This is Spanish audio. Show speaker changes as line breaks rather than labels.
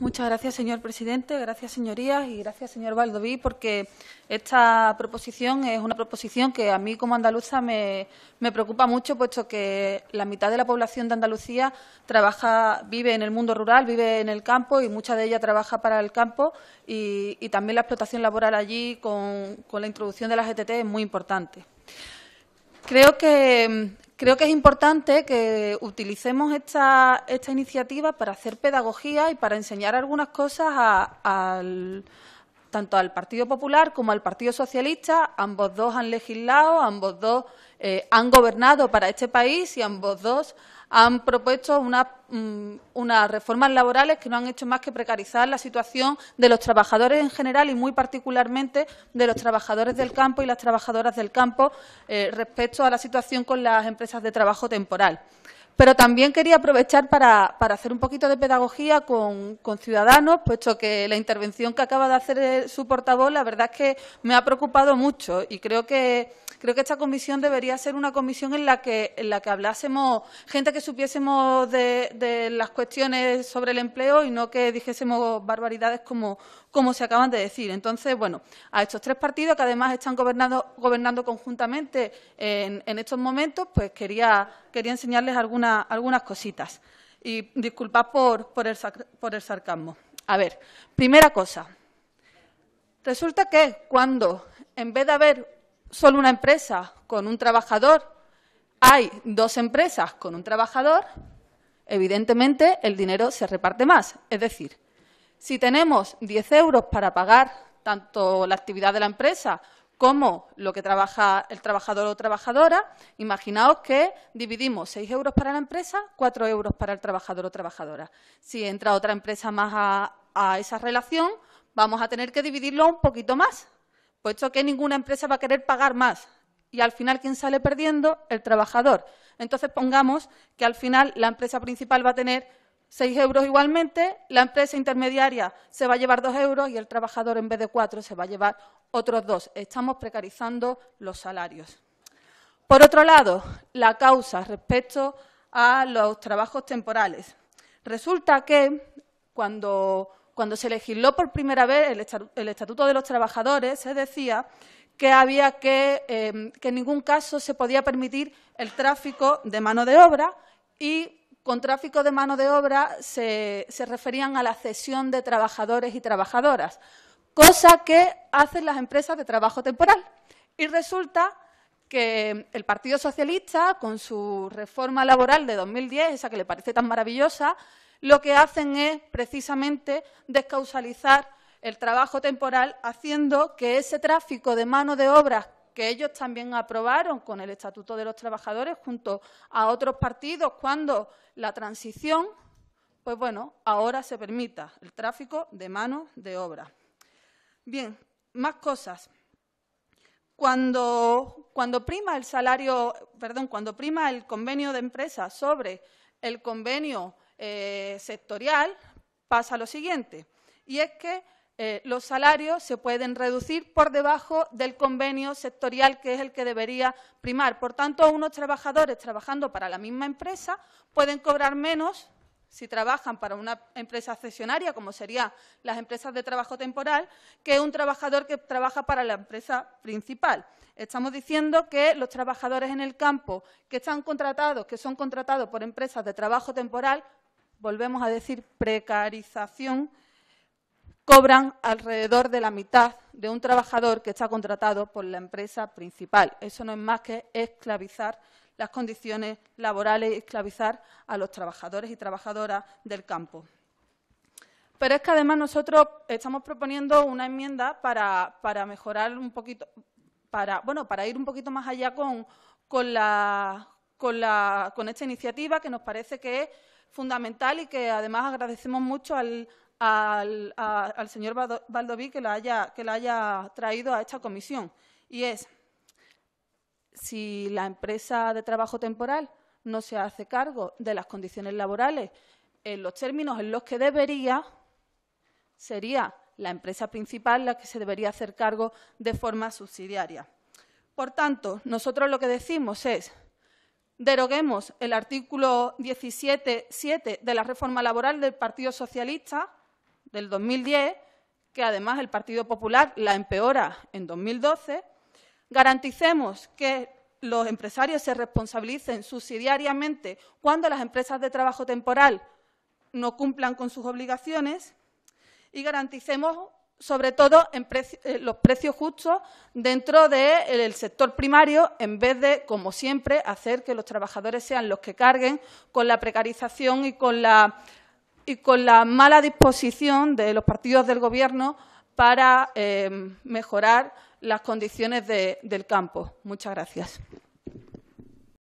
Muchas gracias, señor presidente. Gracias, señorías, y gracias, señor Valdoví, porque esta proposición es una proposición que a mí como andaluza me, preocupa mucho, puesto que la mitad de la población de Andalucía vive en el mundo rural, vive en el campo y mucha de ella trabaja para el campo y, también la explotación laboral allí con, la introducción de la GTT e es muy importante. Creo que Creo que es importante que utilicemos esta, iniciativa para hacer pedagogía y para enseñar algunas cosas tanto al Partido Popular como al Partido Socialista. Ambos dos han legislado, ambos dos eh, han gobernado para este país y ambos dos han propuesto mm, unas reformas laborales que no han hecho más que precarizar la situación de los trabajadores en general y muy particularmente de los trabajadores del campo y las trabajadoras del campo eh, respecto a la situación con las empresas de trabajo temporal. Pero también quería aprovechar para, hacer un poquito de pedagogía con, con, ciudadanos, puesto que la intervención que acaba de hacer eh, su portavoz, la verdad es que me ha preocupado mucho y creo que, creo que esta comisión debería ser una comisión en la que, en la que hablásemos gente que supiésemos de, de las cuestiones sobre el empleo y no que dijésemos barbaridades como, como se acaban de decir. Entonces, bueno, a estos tres partidos que además están gobernando, gobernando conjuntamente en, en estos momentos, pues quería, quería enseñarles algunas algunas cositas. Y disculpad por, el, por el sarcasmo. A ver, primera cosa. Resulta que cuando, en vez de haber solo una empresa con un trabajador, hay dos empresas con un trabajador, evidentemente el dinero se reparte más. Es decir, si tenemos diez euros para pagar tanto la actividad de la empresa como lo que trabaja el trabajador o trabajadora, imaginaos que dividimos seis euros para la empresa, cuatro euros para el trabajador o trabajadora. Si entra otra empresa más a, a esa relación, vamos a tener que dividirlo un poquito más, puesto que ninguna empresa va a querer pagar más. Y al final, ¿quién sale perdiendo? El trabajador. Entonces, pongamos que al final la empresa principal va a tener seis euros igualmente, la empresa intermediaria se va a llevar dos euros y el trabajador en vez de cuatro, se va a llevar otros dos. Estamos precarizando los salarios. Por otro lado, la causa respecto a los trabajos temporales. Resulta que cuando, se legisló por primera vez el, Estatuto de los Trabajadores se decía que había eh, que en ningún caso se podía permitir el tráfico de mano de obra y con tráfico de mano de obra se, se referían a la cesión de trabajadores y trabajadoras, cosa que hacen las empresas de trabajo temporal. Y resulta que el Partido Socialista, con su reforma laboral de 2010, esa que le parece tan maravillosa, lo que hacen es precisamente descausalizar el trabajo temporal, haciendo que ese tráfico de mano de obra que ellos también aprobaron con el Estatuto de los Trabajadores junto a otros partidos cuando la transición, pues bueno, ahora se permita el tráfico de mano de obra. Bien, más cosas. Cuando, cuando prima el salario, perdón, cuando prima el convenio de empresa sobre el convenio eh, sectorial, pasa lo siguiente, y es que eh, los salarios se pueden reducir por debajo del convenio sectorial que es el que debería primar. Por tanto, unos trabajadores trabajando para la misma empresa pueden cobrar menos si trabajan para una empresa cesionaria, como serían las empresas de trabajo temporal, que un trabajador que trabaja para la empresa principal. Estamos diciendo que los trabajadores en el campo que están contratados, que son contratados por empresas de trabajo temporal, volvemos a decir precarización, cobran alrededor de la mitad de un trabajador que está contratado por la empresa principal. Eso no es más que esclavizar las condiciones laborales y esclavizar a los trabajadores y trabajadoras del campo. Pero es que además nosotros estamos proponiendo una enmienda para, para mejorar un poquito, para, bueno, para ir un poquito más allá con, con, la, con, la, con esta iniciativa que nos parece que es fundamental y que además agradecemos mucho al, al, señor Valdoví, que que la haya traído a esta comisión. Y es, si la empresa de trabajo temporal no se hace cargo de las condiciones laborales en los términos en los que debería, sería la empresa principal la que se debería hacer cargo de forma subsidiaria. Por tanto, nosotros lo que decimos es deroguemos el artículo 17.7 de la reforma laboral del Partido Socialista del 2010, que además el Partido Popular la empeora en 2012, garanticemos que los empresarios se responsabilicen subsidiariamente cuando las empresas de trabajo temporal no cumplan con sus obligaciones y garanticemos sobre todo eh, los precios justos dentro del sector primario, en vez de, como siempre, hacer que los trabajadores sean los que carguen con la precarización y con la y con la mala disposición de los partidos del Gobierno para eh, mejorar las condiciones del campo. Muchas gracias.